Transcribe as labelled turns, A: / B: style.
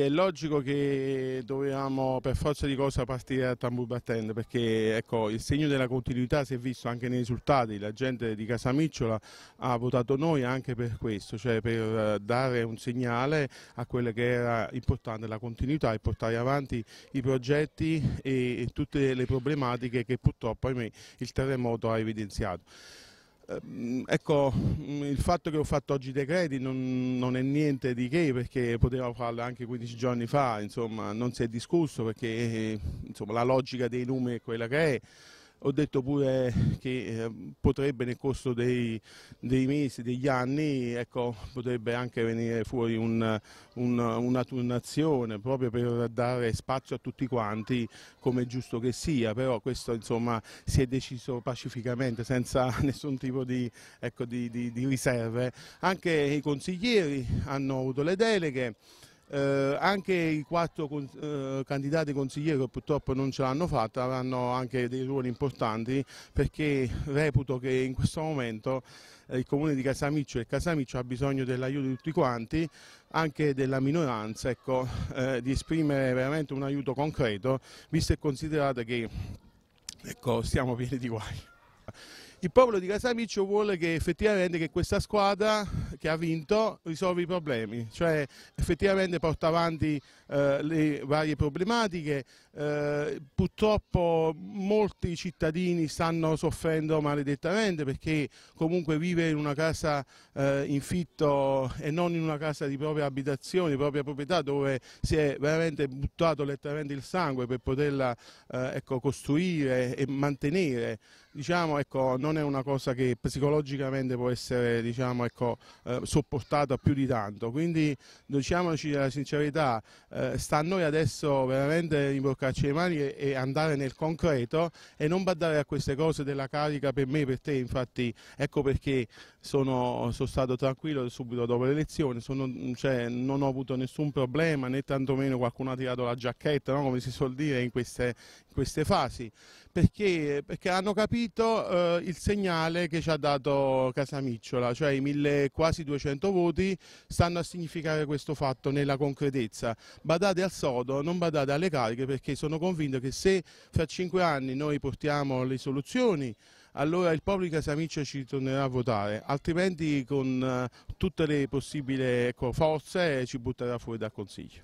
A: È logico che dovevamo per forza di cosa partire da tambur battendo perché ecco, il segno della continuità si è visto anche nei risultati, la gente di Casamicciola ha votato noi anche per questo, cioè per eh, dare un segnale a quello che era importante la continuità e portare avanti i progetti e, e tutte le problematiche che purtroppo ahimè, il terremoto ha evidenziato. Ehm, ecco, il fatto che ho fatto oggi i decreti non, non, è niente di che perché poteva farlo anche 15 giorni fa, insomma non si è discusso perché insomma, la logica dei numeri è quella che è ho detto pure che ehm, potrebbe nel corso dei, dei, mesi, degli anni, ecco, potrebbe anche venire fuori un, un, una turnazione proprio per dare spazio a tutti quanti come è giusto che sia, però questo insomma si è deciso pacificamente senza nessun tipo di, ecco, di, di, di riserve. Anche i consiglieri hanno avuto le deleghe. Eh, anche i quattro eh, candidati consiglieri che purtroppo non ce l'hanno fatta avranno anche dei ruoli importanti perché reputo che in questo momento eh, il comune di Casamiccio e Casamiccio ha bisogno dell'aiuto di tutti quanti, anche della minoranza, ecco, eh, di esprimere veramente un aiuto concreto, visto e considerato che ecco, siamo pieni di guai il popolo di Casamiccio vuole che effettivamente che questa squadra che ha vinto risolva i problemi, cioè effettivamente porta avanti eh, le varie problematiche. Eh, purtroppo molti cittadini stanno soffrendo maledettamente perché comunque vive in una casa eh, in fitto e non in una casa di propria abitazione, di propria proprietà dove si è veramente buttato letteralmente il sangue per poterla eh, ecco, costruire e mantenere. Diciamo, ecco, non non è una cosa che psicologicamente può essere diciamo, ecco, eh, sopportata più di tanto, quindi diciamoci la sincerità, eh, sta a noi adesso veramente rimboccarci le mani e, e, andare nel concreto e non badare a queste cose della carica per me, per te, infatti ecco perché sono, sono stato tranquillo subito dopo l'elezione, cioè, non ho avuto nessun problema né tantomeno qualcuno ha tirato la giacchetta, no? come si suol dire in queste, in queste fasi, perché, perché hanno capito eh, il segnale che ci ha dato Casamicciola, cioè i mille, quasi 200 voti stanno a significare questo fatto nella concretezza. Badate al sodo, non badate alle cariche perché sono convinto che se fra cinque anni noi portiamo le soluzioni allora il popolo di Casamicciola ci tornerà a votare, altrimenti con eh, tutte le possibili ecco, forze ci butterà fuori dal Consiglio.